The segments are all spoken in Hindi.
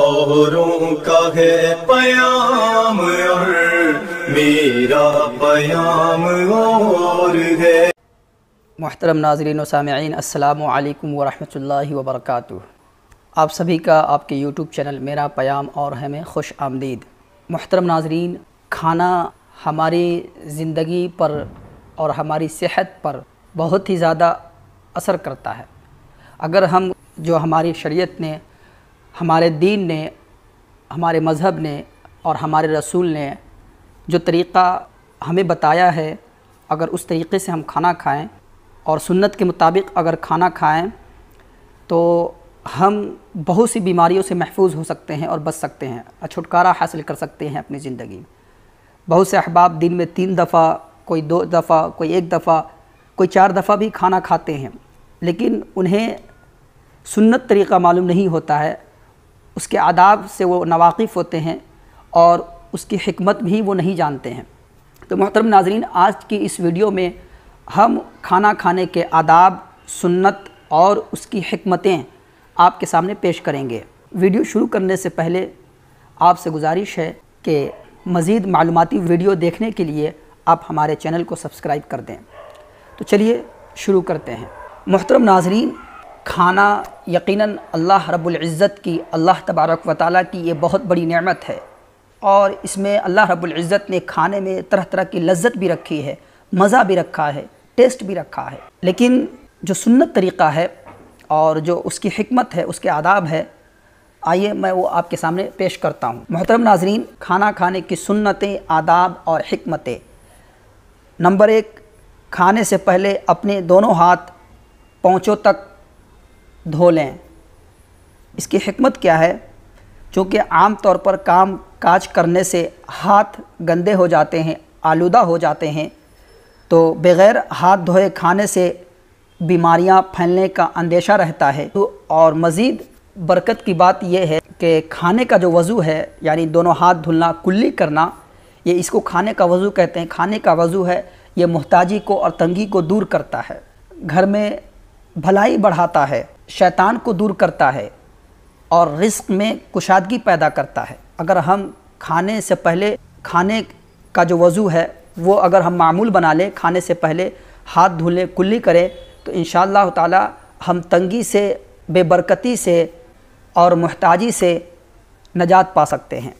औरों का है पयाम और मेरा पयाम और है मोहतरम नाजरीन सामीन असलकम वरहमल वबरक आप सभी का आपके यूट्यूब चैनल मेरा पयाम और है में खुश आमदीद मोहतरम नाजरीन खाना हमारी ज़िंदगी पर और हमारी सेहत पर बहुत ही ज़्यादा असर करता है अगर हम जो हमारी शरीयत ने हमारे दीन ने हमारे मज़हब ने और हमारे रसूल ने जो तरीक़ा हमें बताया है अगर उस तरीक़े से हम खाना खाएं और सुन्नत के मुताबिक अगर खाना खाएं तो हम बहुत सी बीमारियों से महफूज हो सकते हैं और बच सकते हैं छुटकारा हासिल कर सकते हैं अपनी ज़िंदगी में बहुत से अहबाब दिन में तीन दफ़ा कोई दो दफ़ा कोई एक दफ़ा कोई चार दफ़ा भी खाना खाते हैं लेकिन उन्हें सुन्नत तरीक़ा मालूम नहीं होता है उसके आदाब से वो नवाकिफ़ होते हैं और उसकी हमत भी वो नहीं जानते हैं तो मोहतरम नाजरीन आज की इस वीडियो में हम खाना खाने के आदाब सुन्नत और उसकी हमतें आपके सामने पेश करेंगे वीडियो शुरू करने से पहले आपसे गुजारिश है कि मज़ीद मालूमती वीडियो देखने के लिए आप हमारे चैनल को सब्सक्राइब कर दें तो चलिए शुरू करते हैं मोहतरम नाजरीन खाना यकीनन अल्लाह रब्बुल इज़्ज़त की अल्लाह तबारक व की ये बहुत बड़ी नेमत है और इसमें अल्लाह रब्बुल इज़्ज़त ने खाने में तरह तरह की लज्जत भी रखी है मज़ा भी रखा है टेस्ट भी रखा है लेकिन जो सुन्नत तरीक़ा है और जो उसकी हमत है उसके आदाब है आइए मैं वो आपके सामने पेश करता हूँ मोहतरम नाजरीन खाना खाने की सुन्नतें आदाब और हमतें नंबर एक खाने से पहले अपने दोनों हाथ पहुँचों तक धो लें इसकी हमत क्या है चूँकि आम तौर पर काम काज करने से हाथ गंदे हो जाते हैं आलूदा हो जाते हैं तो बग़ैर हाथ धोए खाने से बीमारियां फैलने का अंदेशा रहता है तो और मज़ीद बरकत की बात यह है कि खाने का जो वज़ू है यानी दोनों हाथ धुलना कुल्ली करना ये इसको खाने का वज़ू कहते हैं खाने का वज़ू है ये मोहताजी को और तंगी को दूर करता है घर में भलाई बढ़ाता है शैतान को दूर करता है और रिस्क में कुशादगी पैदा करता है अगर हम खाने से पहले खाने का जो वज़ू है वो अगर हम मामूल बना लें खाने से पहले हाथ धो लें कुल्ली करें तो इन ताला हम तंगी से बेबरकती से और महताजी से नजात पा सकते हैं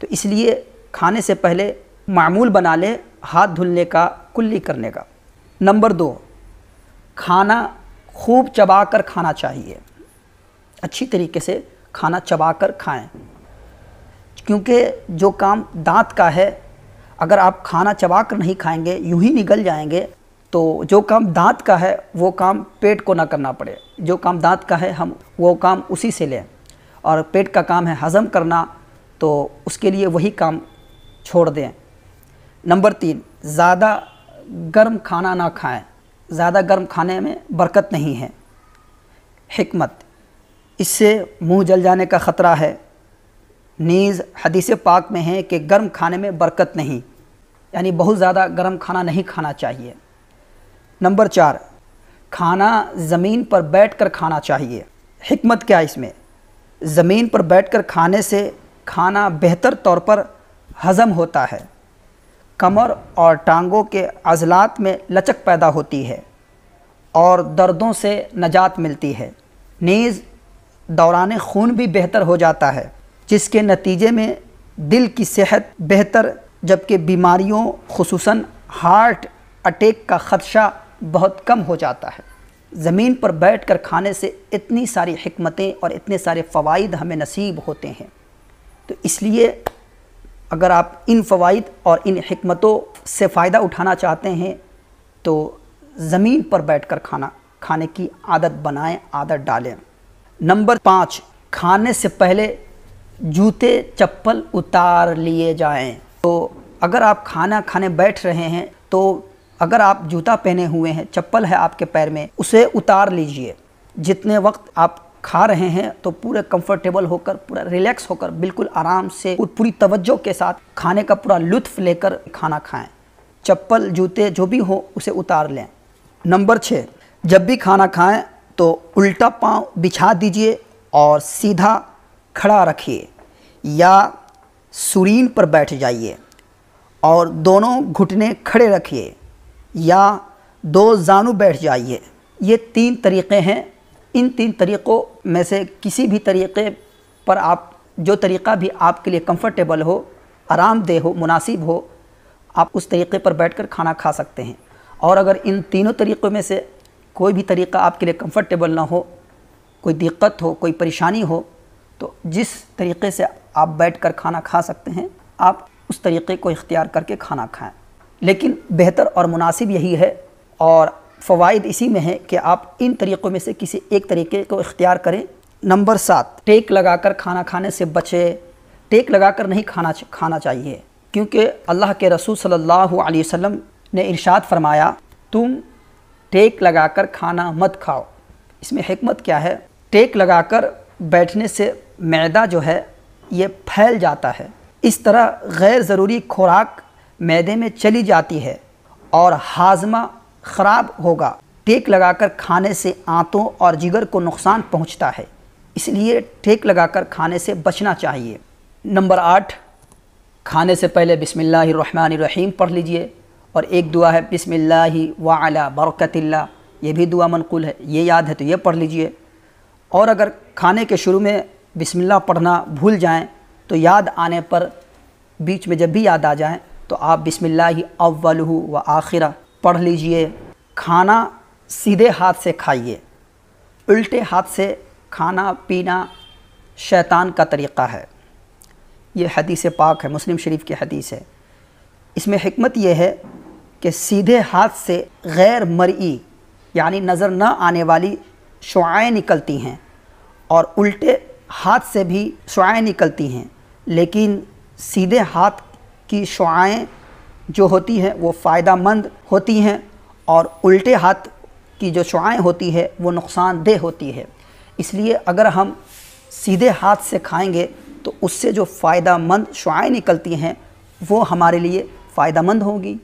तो इसलिए खाने से पहले मामूल बना लें हाथ धुलने का कुल्ली करने का नंबर दो खाना खूब चबा कर खाना चाहिए अच्छी तरीके से खाना चबा कर खाएँ क्योंकि जो काम दांत का है अगर आप खाना चबा कर नहीं खाएंगे यूं ही निकल जाएंगे तो जो काम दांत का है वो काम पेट को ना करना पड़े जो काम दांत का है हम वो काम उसी से लें और पेट का काम है हज़म करना तो उसके लिए वही काम छोड़ दें नंबर तीन ज़्यादा गर्म खाना ना खाएं ज़्यादा गर्म खाने में बरकत नहीं है हमत इससे मुंह जल जाने का ख़तरा है नीज़ हदीस पाक में है कि गर्म खाने में बरकत नहीं यानी बहुत ज़्यादा गर्म खाना नहीं खाना चाहिए नंबर चार खाना ज़मीन पर बैठ कर खाना चाहिए हमत क्या इसमें ज़मीन पर बैठ कर खाने से खाना बेहतर तौर पर हज़म होता है कमर और टांगों के अजलात में लचक पैदा होती है और दर्दों से नजात मिलती है नीज़ दौरान खून भी बेहतर हो जाता है जिसके नतीजे में दिल की सेहत बेहतर जबकि बीमारियों खसूस हार्ट अटैक का ख़दशा बहुत कम हो जाता है ज़मीन पर बैठ कर खाने से इतनी सारी हमतें और इतने सारे फ़वाद हमें नसीब होते हैं तो इसलिए अगर आप इन फ़वाद और इन हमतों से फ़ायदा उठाना चाहते हैं तो ज़मीन पर बैठ कर खाना खाने की आदत बनाएं आदत डालें नंबर पाँच खाने से पहले जूते चप्पल उतार लिए जाएं तो अगर आप खाना खाने बैठ रहे हैं तो अगर आप जूता पहने हुए हैं चप्पल है आपके पैर में उसे उतार लीजिए जितने वक्त आप खा रहे हैं तो पूरे कंफर्टेबल होकर पूरा रिलैक्स होकर बिल्कुल आराम से पूरी तवज्जो के साथ खाने का पूरा लुत्फ लेकर खाना खाएं चप्पल जूते जो भी हो उसे उतार लें नंबर छः जब भी खाना खाएं तो उल्टा पाँव बिछा दीजिए और सीधा खड़ा रखिए या सुरीन पर बैठ जाइए और दोनों घुटने खड़े रखिए या दो जानू बैठ जाइए ये तीन तरीक़े हैं इन तीन तरीक़ों में से किसी भी तरीक़े पर आप जो तरीक़ा भी आपके लिए कंफर्टेबल हो आरामदेह हो मुनासिब हो आप उस तरीक़े पर बैठकर खाना खा सकते हैं और अगर इन तीनों तरीक़ों में से कोई भी तरीक़ा आपके लिए कंफर्टेबल ना हो कोई दिक्कत हो कोई परेशानी हो तो जिस तरीक़े से आप बैठ कर खाना खा सकते हैं आप उस तरीक़े को इख्तियार करके खाना खाएं लेकिन बेहतर और मुनासिब यही है और फ़वाद इसी में है कि आप इन तरीक़ों में से किसी एक तरीके को इख्तियार करें नंबर सात टेक लगाकर खाना खाने से बचें टेक लगाकर नहीं खाना खाना चाहिए क्योंकि अल्लाह के रसूल सल्लल्लाहु अलैहि वसल्लम ने इरशाद फरमाया तुम टेक लगाकर खाना मत खाओ इसमें हमत क्या है टेक लगाकर बैठने से मैदा जो है ये फैल जाता है इस तरह गैर ज़रूरी खुराक मैदे में चली जाती है और हाजमा खराब होगा टेक लगाकर खाने से आंतों और जिगर को नुकसान पहुंचता है इसलिए टेक लगाकर खाने से बचना चाहिए नंबर आठ खाने से पहले बिसमीम पढ़ लीजिए और एक दुआ है बिसमिल्ला वाला बरकतिल्ला ये भी दुआ मनकुल है ये याद है तो ये पढ़ लीजिए और अगर खाने के शुरू में बिसमिल्ला पढ़ना भूल जाएँ तो याद आने पर बीच में जब भी याद आ जाए तो आप बिसमिल्ला अव्वलहू व आखिरा पढ़ लीजिए खाना सीधे हाथ से खाइए उल्टे हाथ से खाना पीना शैतान का तरीक़ा है ये हदीस पाक है मुस्लिम शरीफ की हदीस है इसमें हमत यह है कि सीधे हाथ से गैर मरई यानी नज़र न आने वाली शुआएँ निकलती हैं और उल्टे हाथ से भी शुआएँ निकलती हैं लेकिन सीधे हाथ की शुआएँ जो होती हैं वो फ़ायदा मंद होती हैं और उल्टे हाथ की जो शुआएँ होती है वो नुकसानदेह होती है इसलिए अगर हम सीधे हाथ से खाएंगे तो उससे जो फ़ायदा मंद शुआएँ निकलती हैं वो हमारे लिए फ़ायदा मंद होगी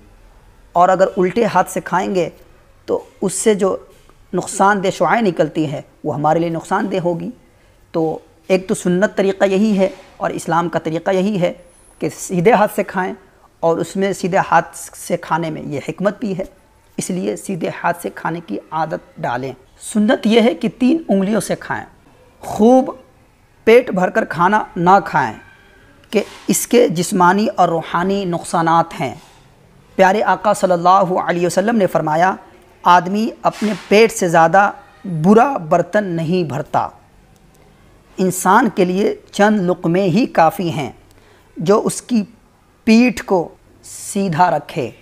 और अगर उल्टे हाथ से खाएंगे तो उससे जो नुकसानदेह शुआएँ निकलती हैं वो हमारे लिए नुकसानदेह होगी तो एक तो सुन्नत तरीक़ा यही है और इस्लाम का तरीक़ा यही है कि सीधे हाथ से खाएँ और उसमें सीधे हाथ से खाने में ये हमत भी है इसलिए सीधे हाथ से खाने की आदत डालें सुन्नत यह है कि तीन उंगलियों से खाएं खूब पेट भरकर खाना ना खाएं कि इसके जिस्मानी और रूहानी नुकसान हैं प्यारे आका सल्लल्लाहु अलैहि वसल्लम ने फरमाया आदमी अपने पेट से ज़्यादा बुरा बर्तन नहीं भरता इंसान के लिए चंद लुकमे ही काफ़ी हैं जो उसकी पीठ को सीधा रखे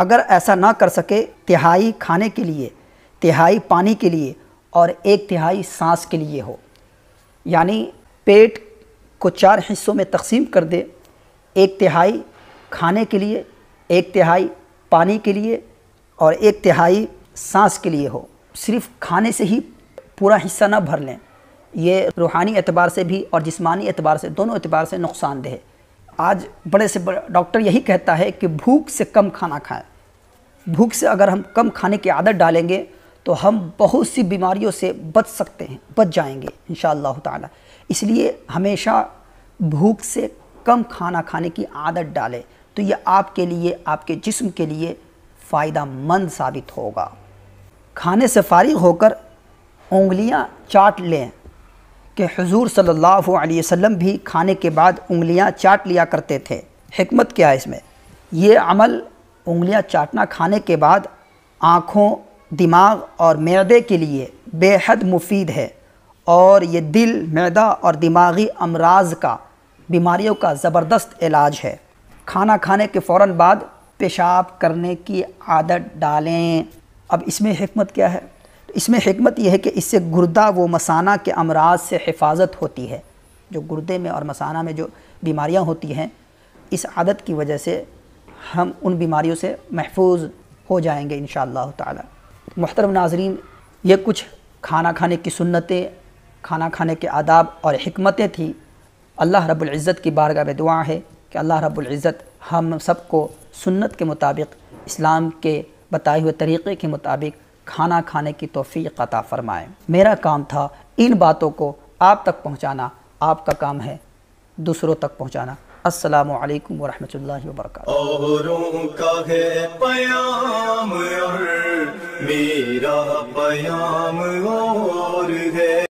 अगर ऐसा ना कर सके तिहाई खाने के लिए तिहाई पानी के लिए और एक तिहाई सांस के लिए हो यानी पेट को चार हिस्सों में तकसीम कर दे एक तिहाई खाने के लिए एक तिहाई पानी के लिए और एक तिहाई सांस के लिए हो सिर्फ खाने से ही पूरा हिस्सा ना भर लें ये रूहानी एतबार से भी और जिस्मानी एतबार से दोनों एतबार से नुकसानदेह है आज बड़े से बड़े डॉक्टर यही कहता है कि भूख से कम खाना खाएं भूख से अगर हम कम खाने की आदत डालेंगे तो हम बहुत सी बीमारियों से बच सकते हैं बच जाएंगे इन ताला इसलिए हमेशा भूख से कम खाना खाने की आदत डालें तो ये आपके लिए आपके जिस्म के लिए फ़ायदा मंद साबित होगा खाने से फारिग होकर उंगलियां चाट लें कि हजूर सल्लल्लाहु अलैहि वसल्लम भी खाने के बाद उंगलियां चाट लिया करते थे हमत क्या है इसमें ये अमल उंगलियां चाटना खाने के बाद आँखों दिमाग और मैदे के लिए बेहद मुफीद है और ये दिल मैदा और दिमागी अमराज का बीमारियों का ज़बरदस्त इलाज है खाना खाने के फ़ौर बाद पेशाब करने की आदत डालें अब इसमें हमत क्या है इसमें हमत यह है कि इससे गुर्दा व मसाना के अमराज से हिफाजत होती है जो गुर्दे में और मसाना में जो बीमारियाँ होती हैं इस आदत की वजह से हम उन बीमारियों से महफूज हो जाएंगे इन ताला तहतरम नाजरीन ये कुछ खाना खाने की सुन्नतें खाना खाने के आदाब और हमतें थीं अल्लाह रब्ज़त की बारगाह में दुआ है कि अल्लाह रब्ज़त हम सबको सुन्नत के मुताबिक इस्लाम के बताए हुए तरीक़े के मुताबिक खाना खाने की तोफ़ी अता फ़रमाएँ मेरा काम था इन बातों को आप तक पहुँचाना आपका काम है दूसरों तक पहुँचाना असलम वालेकुम वरहमतुल्लाहि मेरा पयाम और है